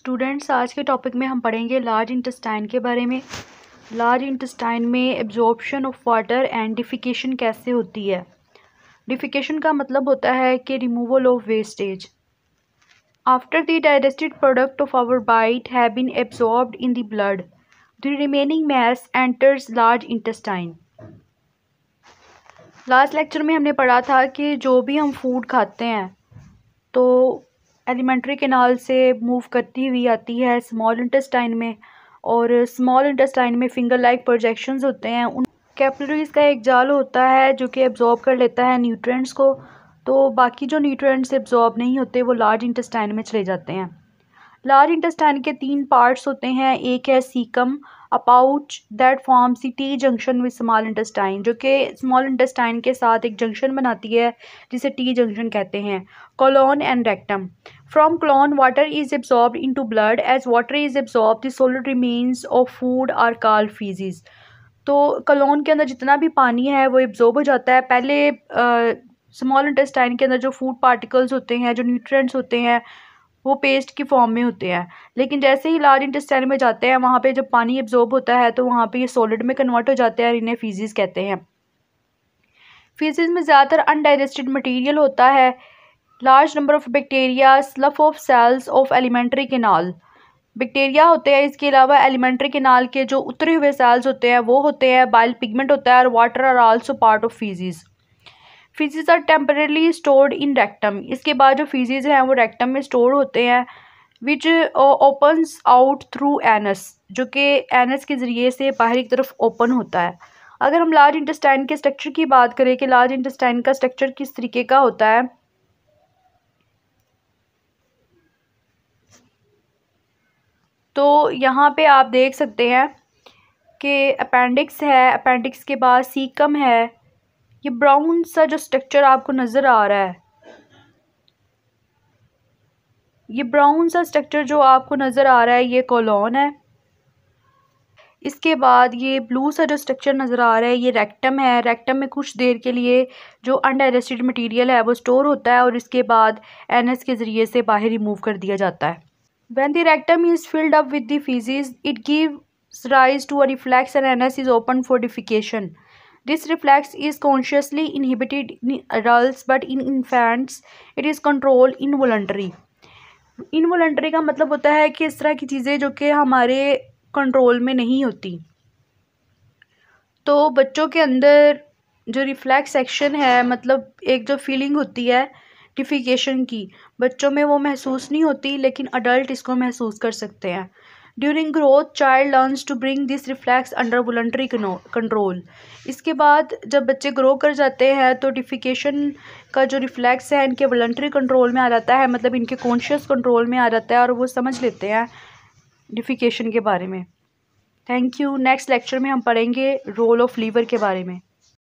students आज के topic में हम पढ़ेंगे लार्ज इंटेस्टाइन के बारे में लार्ज इंटेस्टाइन में absorption of water and defecation कैसे होती है डिफिकेशन का मतलब होता है कि removal of wastage after the digested product of our bite have been absorb in the blood the remaining mass enters large intestine last lecture में हमने पढ़ा था कि जो भी हम फूड खाते हैं तो एलिमेंट्री केनाल से मूव करती हुई आती है स्मॉल इंटेस्टाइन में और स्मॉल इंटेस्टाइन में फिंगर लाइक प्रोजेक्शंस होते हैं उन कैपलरीज़ का एक जाल होता है जो कि एब्जॉर्ब कर लेता है न्यूट्रेंट्स को तो बाकी जो न्यूट्रेंट्स एब्जॉर्ब नहीं होते वो लार्ज इंटेस्टाइन में चले जाते हैं लार्ज इंटेस्टाइन के तीन पार्ट्स होते हैं एक है caecum a pouch that form C T junction with small intestine जो कि स्मॉल इंटेस्टाइन के साथ एक जंक्शन बनाती है जिसे टी जंक्शन कहते हैं colon and rectum from colon water is absorb into blood as water is absorb the remains of food are car faeces तो कलोन के अंदर जितना भी पानी है वो एब्जॉर्ब हो जाता है पहले स्मॉल इंटेस्टाइन के अंदर जो फूड पार्टिकल्स होते हैं जो न्यूट्रेंट्स होते हैं वो पेस्ट की फॉर्म में होते हैं लेकिन जैसे ही लार्ज इंटेस्टाइन में जाते हैं वहाँ पे जब पानी एब्जॉर्ब होता है तो वहाँ पे ये सॉलिड में कन्वर्ट हो जाते हैं और इन्हें फीजिस कहते हैं फीजिस में ज़्यादातर अनडाइजेस्टेड मटेरियल होता है large number of bacteria slough off cells of alimentary canal bacteria होते हैं इसके अलावा एलिमेंट्री केनाल के जो उतरे हुए सेल्स होते हैं वो होते हैं बाइल पिगमेंट होता है और water are also part of faeces faeces are temporarily stored in rectum इसके बाद जो फिजिज हैं वो रेक्टम में स्टोर होते हैं which opens out through anus जो कि एनस के ज़रिए से बाहर की तरफ ओपन होता है अगर हम लार्ज इंटस्टाइन के स्ट्रक्चर की बात करें कि लार्ज इंटस्टाइन का स्ट्रक्चर किस तरीके का होता है तो यहाँ पे आप देख सकते हैं कि अपेंडिक्स है अपेंडिक्स के बाद सीकम है ये ब्राउन सा जो स्ट्रक्चर आपको नज़र आ रहा है ये ब्राउन सा स्ट्रक्चर जो आपको नज़र आ रहा है ये कॉलोन है इसके बाद ये ब्लू सा जो स्ट्रक्चर नज़र आ रहा है ये रेक्टम है रेक्टम में कुछ देर के लिए जो अनडाइजेस्टेड मटेरियल है वो स्टोर होता है और इसके बाद एनएस के ज़रिए से बाहर रिमूव कर दिया जाता है when the rectum is filled up with the faeces it give rise to a reflex and anus is open for defecation is consciously is in adult but in infants it is control in controlled in involuntary का मतलब होता है कि इस तरह की चीज़ें जो कि हमारे कंट्रोल में नहीं होती तो बच्चों के अंदर जो रिफ्लैक्स एक्शन है मतलब एक जो फीलिंग होती है डिफिकेशन की बच्चों में वो महसूस नहीं होती लेकिन अडल्ट इसको महसूस कर सकते हैं during growth child learns to bring this reflex under voluntary control इसके बाद जब बच्चे ग्रो कर जाते हैं तो डिफिकेशन का जो रिफ़्लैक्स है इनके वॉल्ट्री कंट्रोल में आ जाता है मतलब इनके कॉन्शियस कंट्रोल में आ जाता है और वो समझ लेते हैं डिफिकेशन के बारे में थैंक यू नेक्स्ट लेक्चर में हम पढ़ेंगे रोल ऑफ लीवर के बारे में